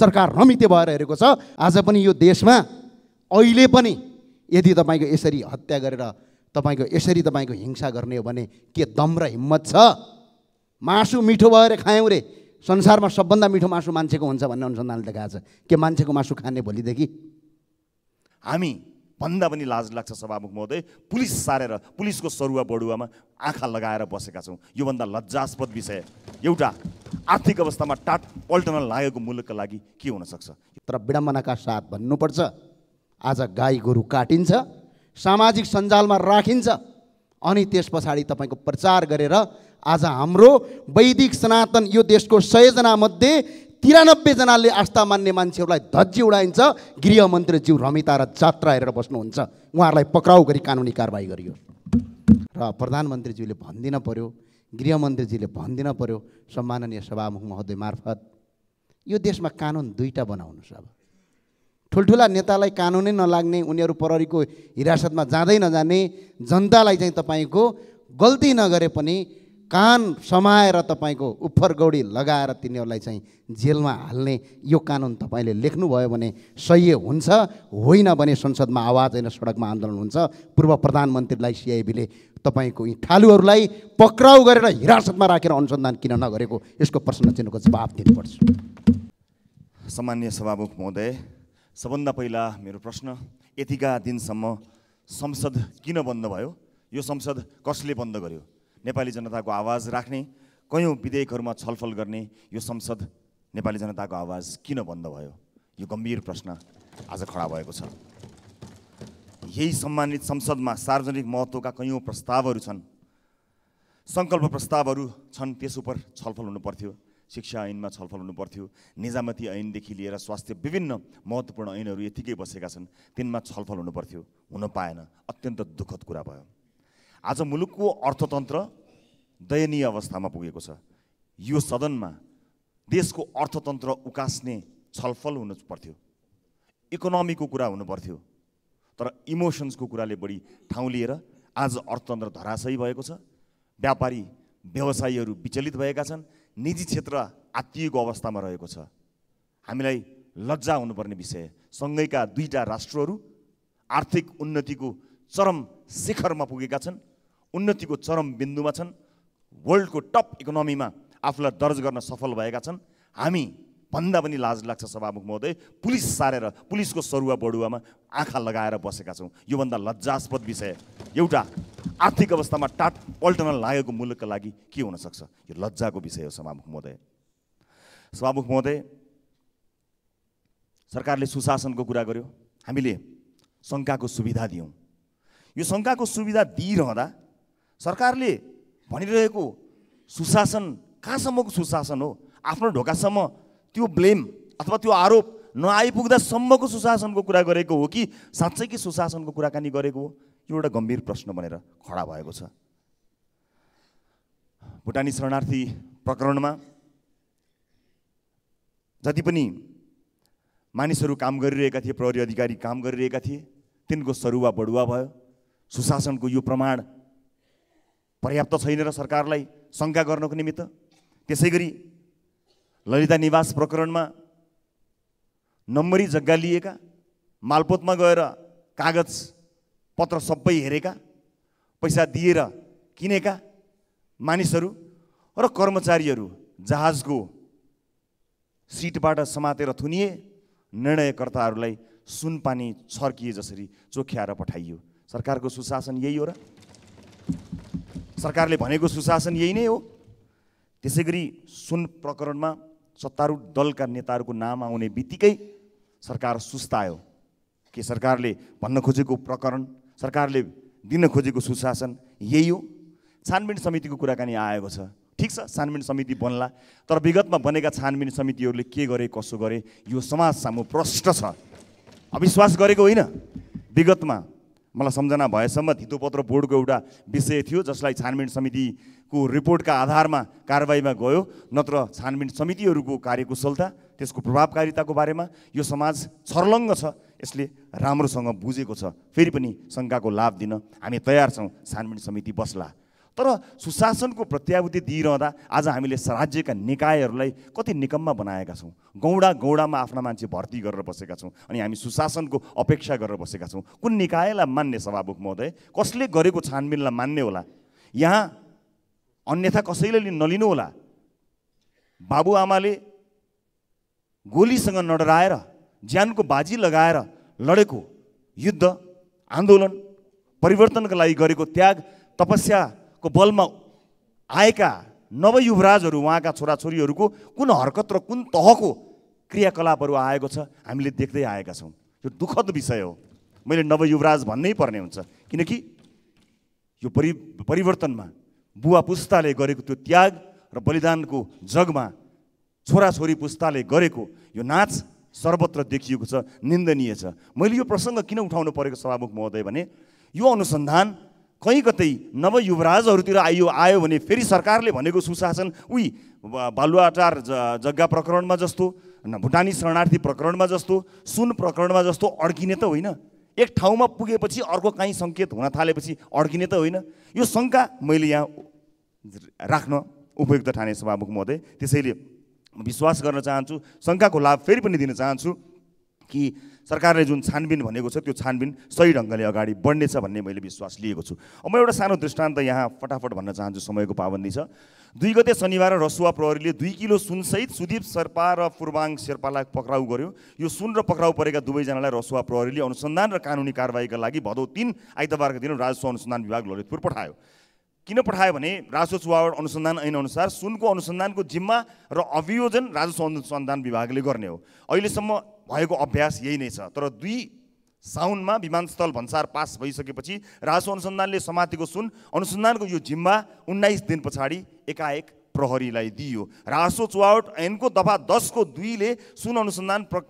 सरकार रमिते भएर हेरेको छ आज पनि यो देशमा अहिले पनि यदि तपाईँको यसरी हत्या गरेर तपाईँको यसरी तपाईँको हिंसा गर्ने हो भने के दम र हिम्मत छ मासु मिठो भएर खायौँ रे संसारमा सबभन्दा मिठो मासु मान्छेको हुन्छ भन्ने अनुसन्धानले देखाएको छ के मान्छेको मासु खाने भोलिदेखि हामी भन्दा पनि लाज लाग्छ सभामुख महोदय पुलिस सारेर पुलिसको सरुवा बडुवामा आँखा लगाएर बसेका छौँ योभन्दा लज्जास्पद विषय एउटा आर्थिक अवस्थामा टाट पल्टन लागेको मुलुकका लागि के हुनसक्छ तर विडम्बनाका साथ भन्नुपर्छ आज गाई गोरु काटिन्छ सामाजिक सञ्जालमा राखिन्छ अनि त्यस पछाडि तपाईँको प्रचार गरेर आज हाम्रो वैदिक सनातन यो देशको सयजनामध्ये तिरानब्बेजनाले आस्था मान्ने मान्छेहरूलाई धज्जी उडाइन्छ गृहमन्त्रीज्यू रमिता र जात्रा हेरेर बस्नुहुन्छ उहाँहरूलाई पक्राउ गरी कानुनी कारवाही गरियो र प्रधानमन्त्रीज्यूले भनिदिन पऱ्यो गृहमन्त्रीजीले भनिदिन पऱ्यो सम्माननीय सभामुख महोदय मार्फत यो देशमा कानुन दुईवटा बनाउनुहोस् अब ठुल्ठुला नेतालाई कानुनै नलाग्ने उनीहरू प्रहरीको हिरासतमा जाँदै नजाने जनतालाई चाहिँ तपाईँको गल्ती नगरे पनि कान समाएर तपाईँको उफर गौडी लगाएर तिनीहरूलाई चाहिँ जेलमा हाल्ने यो कानुन तपाईँले लेख्नुभयो भने सही हुन्छ होइन भने संसदमा आवाज होइन सडकमा आन्दोलन हुन्छ पूर्व प्रधानमन्त्रीलाई सिआइबीले तपाईँको यी ठालुहरूलाई पक्राउ गरेर हिरासतमा राखेर अनुसन्धान किन नगरेको यसको प्रश्न चिन्हको जवाब दिनुपर्छ सामान्य सभामुख महोदय सबभन्दा पहिला मेरो प्रश्न यतिका दिनसम्म संसद किन बन्द भयो यो संसद कसले बन्द गर्यो नेपाली जनताको आवाज राख्ने कयौँ विधेयकहरूमा छलफल गर्ने यो संसद नेपाली जनताको आवाज किन बन्द भयो यो गम्भीर प्रश्न आज खडा भएको छ यही सम्मानित संसदमा सार्वजनिक महत्त्वका कयौँ प्रस्तावहरू छन् सङ्कल्प प्रस्तावहरू छन् त्यस उप छलफल हुनुपर्थ्यो शिक्षा ऐनमा छलफल हुनुपर्थ्यो निजामती ऐनदेखि लिएर स्वास्थ्य विभिन्न महत्त्वपूर्ण ऐनहरू यतिकै बसेका छन् तिनमा छलफल हुनुपर्थ्यो हुन पाएन अत्यन्त दुःखद कुरा भयो आज मुलुकको अर्थतन्त्र दयनीय अवस्थामा पुगेको छ यो सदनमा देशको अर्थतन्त्र उकास्ने छलफल हुनु पर्थ्यो इकोनोमीको कुरा हुनु पर्थ्यो तर इमोसन्सको कुराले बढी ठाउँ लिएर आज अर्थतन्त्र धराशयी भएको छ व्यापारी व्यवसायीहरू विचलित भएका छन् निजी क्षेत्र आत्तिएको अवस्थामा रहेको छ हामीलाई लज्जा हुनुपर्ने विषय सँगैका दुईवटा राष्ट्रहरू आर्थिक उन्नतिको चरम शिखरमा पुगेका छन् उन्नतिको चरम बिन्दुमा छन् वर्ल्डको टप इकोनोमीमा आफूलाई दर्ज गर्न सफल भएका छन् हामी भन्दा पनि लाज लाग्छ सभामुख महोदय पुलिस सारेर पुलिसको सरुवा बडुवामा आँखा लगाएर बसेका छौँ योभन्दा लज्जास्पद विषय एउटा आर्थिक अवस्थामा टाट पल्टन लागेको मुलुकका लागि के हुनसक्छ यो लज्जाको विषय हो सभामुख महोदय सभामुख महोदय सरकारले सुशासनको कुरा गर्यो हामीले शङ्काको सुविधा दियौँ यो शङ्काको सुविधा दिइरहँदा सरकारले भनिरहेको सुशासन कहाँसम्मको सुशासन हो आफ्नो ढोकासम्म त्यो ब्लेम अथवा त्यो आरोप नआइपुग्दासम्मको सुशासनको कुरा गरेको हो कि साँच्चै कि सुशासनको कुराकानी गरेको हो यो एउटा गम्भीर प्रश्न बनेर खडा भएको छ भुटानी शरणार्थी प्रकरणमा जति पनि मानिसहरू काम गरिरहेका थिए प्रहरी अधिकारी काम गरिरहेका थिए तिनको सरुवा बढुवा भयो सुशासनको यो प्रमाण पर्याप्त छैन र सरकारलाई शङ्का गर्नको निमित्त त्यसै गरी ललिता निवास प्रकरणमा नम्बरी जग्गा लिएका मालपोतमा गएर कागज पत्र सबै हेरेका पैसा दिएर किनेका मानिसहरू र कर्मचारीहरू जहाजको सिटबाट समातेर थुनिए निर्णयकर्ताहरूलाई सुनपानी छर्किए जसरी चोख्याएर पठाइयो सरकारको सुशासन यही हो र सरकारले भनेको सुशासन यही नै हो त्यसै गरी सुन प्रकरणमा सत्तारूढ दलका नेताहरूको नाम आउने बित्तिकै सरकार सुस्तायो के सरकारले भन्न खोजेको प्रकरण सरकारले दिन खोजेको सुशासन यही हो छानबिन समितिको कुराकानी आएको छ ठिक छ छानबिन समिति बन्ला तर विगतमा बनेका छानबिन समितिहरूले के गरे कसो गरे यो समाज सामु प्रष्ट छ अविश्वास गरेको होइन विगतमा मलाई सम्झना भएसम्म धितोपत्र बोर्डको एउटा विषय थियो जसलाई छानबिन समितिको रिपोर्टका आधारमा कारवाहीमा गयो नत्र छानबिन समितिहरूको कार्यकुशलता त्यसको प्रभावकारिताको बारेमा यो समाज छर्लङ्ग छ यसले राम्रोसँग बुझेको छ फेरि पनि शङ्काको लाभ दिन हामी तयार छौँ छानबिन समिति बस्ला तर सुशासनको प्रत्याभूति दिइरहँदा आज हामीले राज्यका निकायहरूलाई कति निकम्मा बनाएका छौँ गौडा गौडामा आफ्ना मान्छे भर्ती गरेर बसेका छौँ अनि हामी सुशासनको अपेक्षा गरेर बसेका छौँ कुन निकायलाई मान्ने सभामुख महोदय कसले गरेको छानबिनलाई मान्ने होला यहाँ अन्यथा कसैले नलिनु होला बाबुआमाले गोलीसँग नडराएर ज्यानको बाजी लगाएर लडेको युद्ध आन्दोलन परिवर्तनका लागि गरेको त्याग तपस्या को बलमा आएका नवयुवराजहरू उहाँका छोराछोरीहरूको कुन हरकत र कुन तहको क्रियाकलापहरू आएको छ हामीले देख्दै आएका छौँ यो दुःखद विषय हो मैले नवयुवराज भन्नै पर्ने हुन्छ किनकि यो परि परिवर्तनमा बुवा पुस्ताले गरेको त्यो त्याग र बलिदानको जगमा छोराछोरी पुस्ताले गरेको यो नाच सर्वत्र देखिएको छ निन्दनीय छ मैले यो प्रसङ्ग किन उठाउनु परेको सभामुख महोदय भने यो अनुसन्धान कहीँ कतै नवयुवराजहरूतिर आइयो आयो भने फेरि सरकारले भनेको सुशासन उही बालुवाटार जग्गा प्रकरणमा जस्तो न भुटानी शरणार्थी प्रकरणमा जस्तो सुन प्रकरणमा जस्तो अड्किने त होइन एक ठाउँमा पुगेपछि अर्को काहीँ सङ्केत हुन थालेपछि अड्किने त होइन यो शङ्का मैले यहाँ राख्न उपयुक्त ठाने सभामुख महोदय त्यसैले विश्वास गर्न चाहन्छु शङ्काको लाभ फेरि पनि दिन चाहन्छु कि सरकारले जुन छानबिन भनेको छ त्यो छानबिन सही ढङ्गले अगाडि बढ्नेछ भन्ने मैले विश्वास लिएको छु म एउटा सानो दृष्टान्त यहाँ फटाफट भन्न चाहन्छु समयको पाबन्दी छ दुई गते शनिबार रसुवा प्रहरीले दुई किलो सुनसहित सुदीप शेर्पा र पूर्वाङ शेर्पालाई पक्राउ गर्यो यो सुन र पक्राउ परेका दुवैजनालाई रसुवा प्रहरीले अनुसन्धान र कानुनी कारवाहीका लागि भदौ तिन आइतबारका दिन राजस्व अनुसन्धान विभाग ललितपुर पठायो किन पठायो भने राजस्व चुहावट अनुसन्धान ऐनअनुसार सुनको अनुसन्धानको जिम्मा र अभियोजन राजस्व अनुसन्धान विभागले गर्ने हो अहिलेसम्म भएको अभ्यास यही नै छ तर दुई साउनमा विमानस्थल भन्सार पास भइसकेपछि राजस्व अनुसन्धानले समातेको सुन अनुसन्धानको यो जिम्मा उन्नाइस दिन पछाडि एकाएक प्रहरीलाई दियो रासो चुवावट ऐनको दफा दसको दुईले सुन अनुसन्धान प्र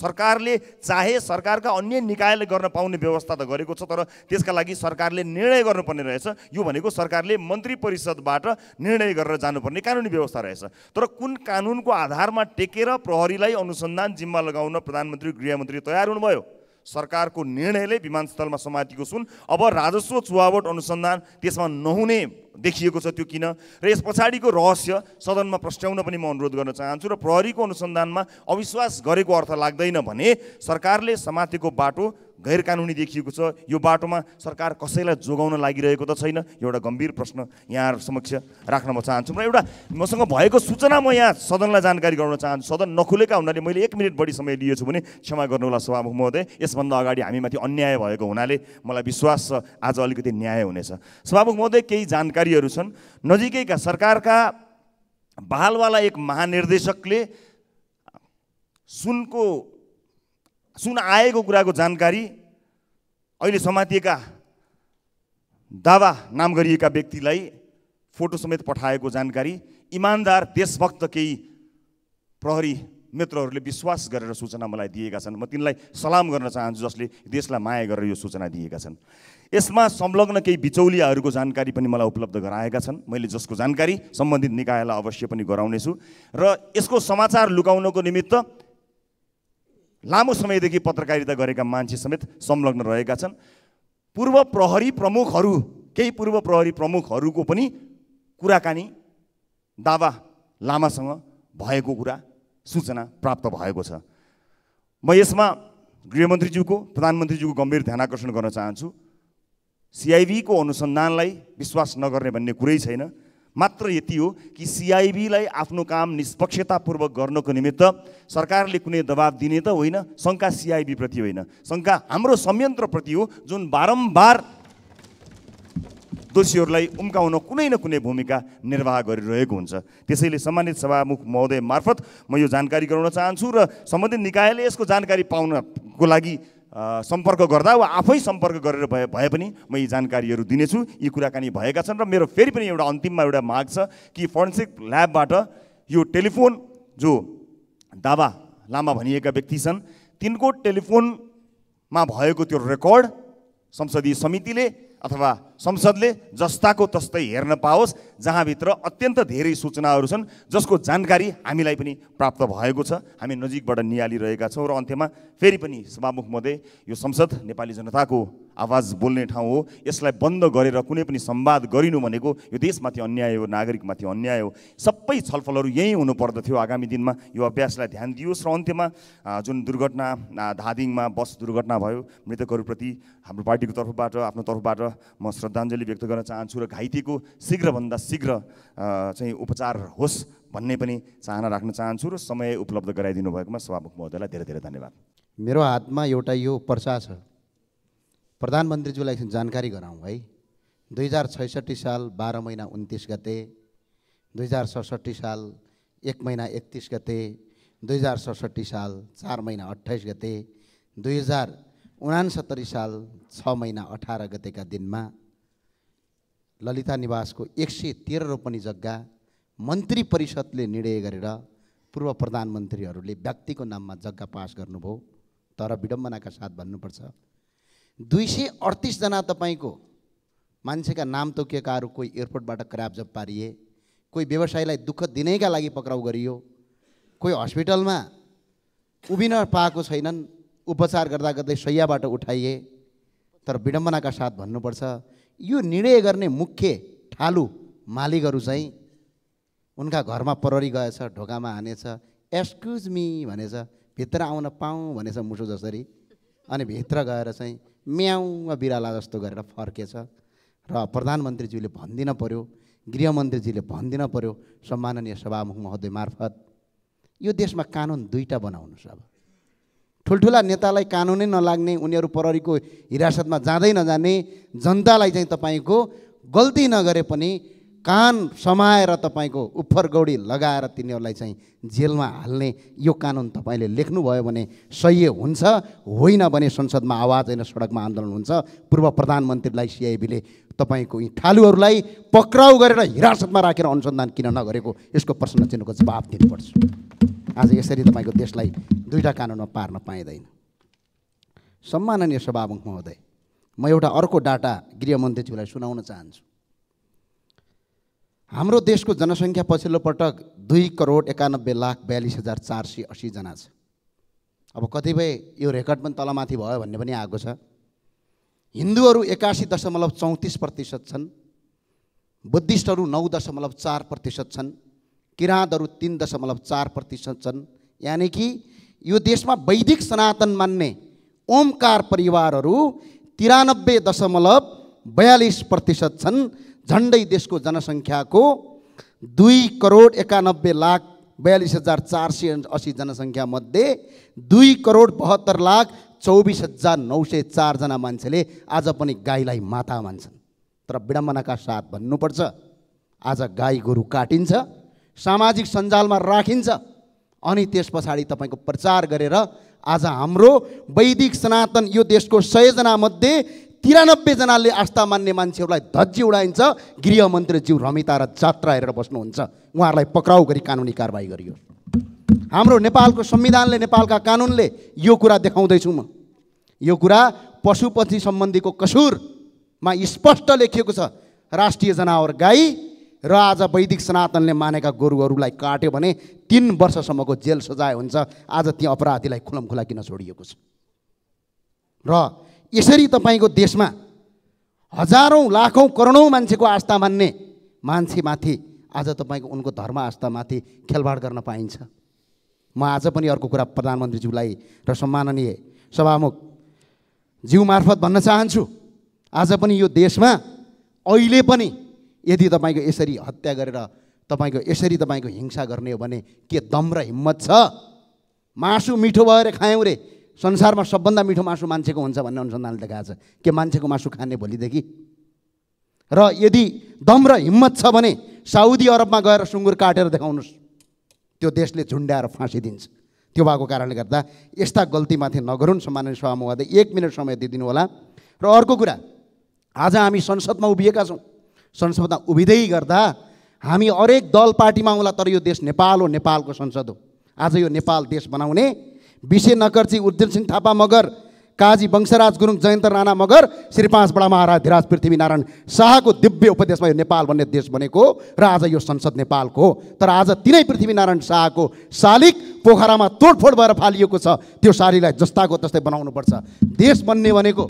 सरकारले चाहे सरकारका अन्य निकायले गर्न पाउने व्यवस्था त गरेको छ तर त्यसका लागि सरकारले निर्णय गर्नुपर्ने रहेछ यो भनेको सरकारले मन्त्री परिषदबाट निर्णय गरेर जानुपर्ने कानुनी व्यवस्था रहेछ तर कुन कानुनको आधारमा टेकेर प्रहरीलाई अनुसन्धान जिम्मा लगाउन प्रधानमन्त्री गृहमन्त्री तयार हुनुभयो सरकारको निर्णयले विमानस्थलमा समातिएको सुन अब राजस्व चुहावट अनुसन्धान त्यसमा नहुने देखिएको छ त्यो किन र यस पछाडिको रहस्य सदनमा प्रस्ट्याउन पनि म अनुरोध गर्न चाहन्छु र प्रहरीको अनुसन्धानमा अविश्वास गरेको अर्थ लाग्दैन भने सरकारले समातेको बाटो गैर कानुनी देखिएको छ यो बाटोमा सरकार कसैलाई जोगाउन लागिरहेको त छैन एउटा गम्भीर प्रश्न यहाँहरू समक्ष राख्न म चाहन्छु र एउटा मसँग भएको सूचना म यहाँ सदनलाई जानकारी गराउन चाहन्छु सदन नखुलेका हुनाले मैले एक मिनट बढी समय लिएछु भने क्षमा गर्नुहोला सभामुख महोदय यसभन्दा अगाडि हामीमाथि अन्याय भएको हुनाले मलाई विश्वास छ आज अलिकति न्याय हुनेछ सभामुख महोदय केही जानकारीहरू छन् नजिकैका सरकारका बहालवाला एक महानिर्देशकले सुनको सुन आएको कुराको जानकारी अहिले समातिएका दावा नाम गरिएका व्यक्तिलाई फोटो समेत पठाएको जानकारी इमान्दार देशभक्त केही प्रहरी मित्रहरूले विश्वास गरेर सूचना मलाई दिएका छन् म तिनलाई सलाम गर्न चाहन्छु जसले देशलाई माया गरेर यो सूचना दिएका छन् यसमा संलग्न केही बिचौलियाहरूको जानकारी पनि मलाई उपलब्ध गराएका छन् मैले जसको जानकारी सम्बन्धित निकायलाई अवश्य पनि गराउनेछु र यसको समाचार लुकाउनको निमित्त लामो समयदेखि पत्रकारिता गरेका मान्छे समेत संलग्न रहेका छन् पूर्व प्रहरी प्रमुखहरू केही पूर्व प्रहरी प्रमुखहरूको पनि कुराकानी दावा लामासँग भएको कुरा सूचना प्राप्त भएको छ म यसमा गृहमन्त्रीज्यूको प्रधानमन्त्रीज्यूको गम्भीर ध्यान आकर्षण गर्न चाहन्छु सिआइबीको अनुसन्धानलाई विश्वास नगर्ने भन्ने कुरै छैन मात्र यति हो कि सिआइबीलाई आफ्नो काम निष्पक्षतापूर्वक गर्नको निमित्त सरकारले कुनै दबाब दिने त होइन शङ्का सिआइबीप्रति होइन शङ्का हाम्रो संयन्त्रप्रति हो जुन बारम्बार दोषीहरूलाई उम्काउन कुनै न कुनै भूमिका निर्वाह गरिरहेको हुन्छ त्यसैले सम्मानित सभामुख महोदय मार्फत म यो जानकारी गराउन चाहन्छु र सम्बन्धित निकायले यसको जानकारी पाउनको लागि सम्पर्क गर्दा वा आफै सम्पर्क गरेर भए भए पनि म यी जानकारीहरू दिनेछु यी कुराकानी भएका छन् र मेरो फेरि पनि एउटा अन्तिममा एउटा माग छ कि फोरेन्सिक ल्याबबाट यो टेलिफोन जो दावा लामा भनिएका व्यक्ति छन् तिनको टेलिफोनमा भएको त्यो रेकर्ड संसदीय समितिले अथवा संसदले जस्ताको तस्तै हेर्न पाओस् जहाँभित्र अत्यन्त धेरै सूचनाहरू छन् जसको जानकारी हामीलाई पनि प्राप्त भएको छ हामी नजिकबाट निहालिरहेका छौँ र अन्त्यमा फेरि पनि सभामुख मध्ये यो संसद नेपाली जनताको आवाज बोल्ने ठाउँ हो यसलाई बन्द गरेर कुनै पनि संवाद गरिनु भनेको यो देशमाथि अन्याय हो नागरिकमाथि अन्याय हो सबै छलफलहरू यहीँ हुनुपर्दथ्यो आगामी दिनमा यो अभ्यासलाई ध्यान दियोस् र अन्त्यमा जुन दुर्घटना धादिङमा बस दुर्घटना भयो मृतकहरूप्रति हाम्रो पार्टीको तर्फबाट आफ्नो तर्फबाट म श्रद्धा श्रद्धाञ्जली व्यक्त गर्न चाहन्छु र घाइतेको शीघ्रभन्दा शीघ्र चाहिँ उपचार होस् भन्ने पनि चाहना राख्न चाहन्छु र समय उपलब्ध गराइदिनु भएकोमा सभामुख महोदयलाई धेरै धेरै धन्यवाद मेरो हातमा एउटा यो पर्चा छ प्रधानमन्त्रीज्यूलाई जानकारी गराउँ है दुई हजार छैसठी साल बाह्र महिना उन्तिस गते दुई हजार सडसठी साल एक महिना एकतिस गते दुई हजार सडसठी साल चार महिना अट्ठाइस गते दुई हजार उनासत्तरी साल छ महिना अठार गतेका दिनमा ललिता निवासको एक सय तेह्र रोपनी जग्गा मन्त्री परिषदले निर्णय गरेर पूर्व प्रधानमन्त्रीहरूले व्यक्तिको नाममा जग्गा पास गर्नुभयो तर विडम्बनाका साथ भन्नुपर्छ दुई सय अडतिसजना तपाईँको मान्छेका नाम तोकिएकाहरू कोही एयरपोर्टबाट क्राबजब पारिए कोही व्यवसायलाई दुःख दिनैका लागि पक्राउ गरियो कोही हस्पिटलमा उभिन पाएको छैनन् उपचार गर्दा गर्दै सयबाट उठाइए तर विडम्बनाका साथ भन्नुपर्छ यो निर्णय गर्ने मुख्य ठालु मालिकहरू चाहिँ उनका घरमा प्रहरी गएछ ढोकामा हानेछ एक्सक्युज मी भनेछ भित्र आउन पाऊँ भनेछ मुसो जसरी अनि भित्र गएर चाहिँ म्याउ बिराला जस्तो गरेर फर्केछ र प्रधानमन्त्रीज्यूले भनिदिन पऱ्यो गृहमन्त्रीजीले भनिदिन पऱ्यो सम्माननीय सभामुख महोदय मार्फत यो देशमा कानुन दुईवटा बनाउनुहोस् अब ठुल्ठुला नेतालाई कानुनै नलाग्ने उनीहरू प्रहरीको हिरासतमा जाँदै नजाने जनतालाई चाहिँ तपाईँको गल्ती नगरे पनि कान समाएर तपाईँको उफर गौडी लगाएर तिनीहरूलाई चाहिँ जेलमा हाल्ने यो कानुन तपाईँले लेख्नुभयो भने सही हुन्छ होइन भने संसदमा आवाज होइन सडकमा आन्दोलन हुन्छ पूर्व प्रधानमन्त्रीलाई सिआइबीले तपाईँको यी ठालुहरूलाई पक्राउ गरेर हिरासतमा राखेर अनुसन्धान किन नगरेको यसको प्रश्न चिन्हको जवाब दिनुपर्छ आज यसरी तपाईँको देशलाई दुईवटा कानुनमा पार्न पाइँदैन सम्माननीय सभामुख महोदय म एउटा अर्को डाटा गृहमन्त्रीज्यूलाई सुनाउन चाहन्छु हाम्रो देशको जनसङ्ख्या पछिल्लो पटक दुई करोड एकानब्बे लाख बयालिस हजार चार सय असीजना छ अब कतिपय यो रेकर्ड पनि तलमाथि भयो भन्ने पनि आएको छ हिन्दूहरू एकासी दशमलव चौतिस प्रतिशत छन् बुद्धिस्टहरू नौ दशमलव चार प्रतिशत छन् किराँतहरू तिन दशमलव चार प्रतिशत छन् यानि कि यो देशमा वैदिक सनातन मान्ने ओमकार परिवारहरू तिरानब्बे दशमलव बयालिस प्रतिशत छन् झन्डै देशको जनसङ्ख्याको दुई करोड एकानब्बे लाख बयालिस हजार चार सय असी जनसङ्ख्यामध्ये दुई करोड बहत्तर लाख चौबिस हजार नौ सय चारजना मान्छेले आज पनि गाईलाई माता मान्छन् तर विडम्बनाका साथ भन्नुपर्छ आज गाई गोरु काटिन्छ सामाजिक सञ्जालमा राखिन्छ अनि त्यस पछाडि तपाईँको प्रचार गरेर आज हाम्रो वैदिक सनातन यो देशको सयजनामध्ये तिरानब्बेजनाले आस्था मान्ने मान्छेहरूलाई धज्जी उडाइन्छ गृहमन्त्रीज्यू रमिता र जात्रा हेरेर बस्नुहुन्छ उहाँहरूलाई पक्राउ गरी कानुनी कारवाही गरियो हाम्रो नेपालको संविधानले नेपालका कानुनले यो कुरा देखाउँदैछु म यो कुरा पशुपति सम्बन्धीको कसुरमा स्पष्ट लेखिएको छ राष्ट्रिय जनावर गाई र आज वैदिक सनातनले मानेका गोरुहरूलाई काट्यो भने तिन वर्षसम्मको जेल सजाय हुन्छ आज ती अपराधीलाई खुलमखुला किन छोडिएको छ र यसरी तपाईँको देशमा हजारौँ लाखौँ करोडौँ मान्छेको आस्था मान्ने मान्छेमाथि आज तपाईँको उनको धर्म आस्थामाथि खेलवाड गर्न पाइन्छ म आज पनि अर्को कुरा प्रधानमन्त्रीज्यूलाई र सम्माननीय सभामुख ज्यू मार्फत भन्न चाहन्छु आज पनि यो देशमा अहिले पनि यदि तपाईँको यसरी हत्या गरेर तपाईँको यसरी तपाईँको हिंसा गर्ने हो भने के दम र हिम्मत छ मासु मिठो भएर खायौँ रे संसारमा सबभन्दा मिठो मासु मान्छेको हुन्छ भन्ने अनुसन्धानले देखाएको छ के मान्छेको मासु खाने भोलिदेखि र यदि दम र हिम्मत छ भने साउदी अरबमा गएर सुँगुर काटेर देखाउनुहोस् त्यो देशले झुन्ड्याएर दिन्छ त्यो भएको कारणले गर्दा यस्ता गल्तीमाथि नगरुन् सम्माननीय सभामुवाद एक मिनट समय दिइदिनु होला र अर्को कुरा आज हामी संसदमा उभिएका छौँ संसदमा उभिँदै गर्दा हामी हरेक दल पार्टीमा आउँला तर यो देश नेपाल हो नेपालको संसद हो आज यो नेपाल देश बनाउने विषय नकर्ची उद्यम सिंह थापा मगर काजी वंशराज गुरुङ जयन्त राणा मगर श्री पाँच बडा महाराज धिराज पृथ्वीनारायण शाहको दिव्य उपदेशमा यो नेपाल भन्ने देश बनेको र आज यो संसद नेपालको तर आज तिनै पृथ्वीनारायण शाहको शालिक पोखरामा तोडफोड भएर फालिएको छ त्यो शालीलाई जस्ताको तस्तै बनाउनुपर्छ देश बन्ने भनेको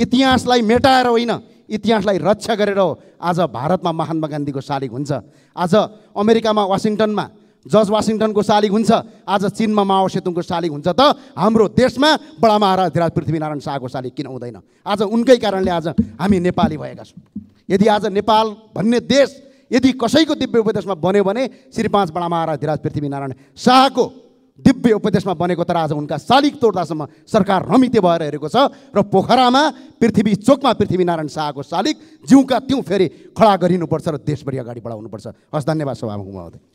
इतिहासलाई मेटाएर होइन इतिहासलाई रक्षा गरेर आज भारतमा महात्मा गान्धीको शालिक हुन्छ आज अमेरिकामा वासिङटनमा जर्ज वासिङटनको शालिग हुन्छ आज चिनमा माओ सेतुङको शालिग हुन्छ त हाम्रो देशमा बडा महाराज धिराज पृथ्वीनारायण शाहको शालिग किन हुँदैन आज उनकै कारणले आज हामी नेपाली भएका छौँ यदि आज नेपाल भन्ने देश यदि कसैको दिव्य उपदेशमा बन्यो भने श्री पाँच बडा महाराज धिराज पृथ्वीनारायण शाहको दिव्य उपदेशमा बनेको तर आज उनका शालिग तोड्दासम्म सरकार रमिते भएर हेरेको छ र पोखरामा पृथ्वी चोकमा पृथ्वीनारायण शाहको शालिग जिउका त्यौँ फेरि खडा गरिनुपर्छ र देशभरि अगाडि बढाउनुपर्छ हस् धन्यवाद सभामुख महोदय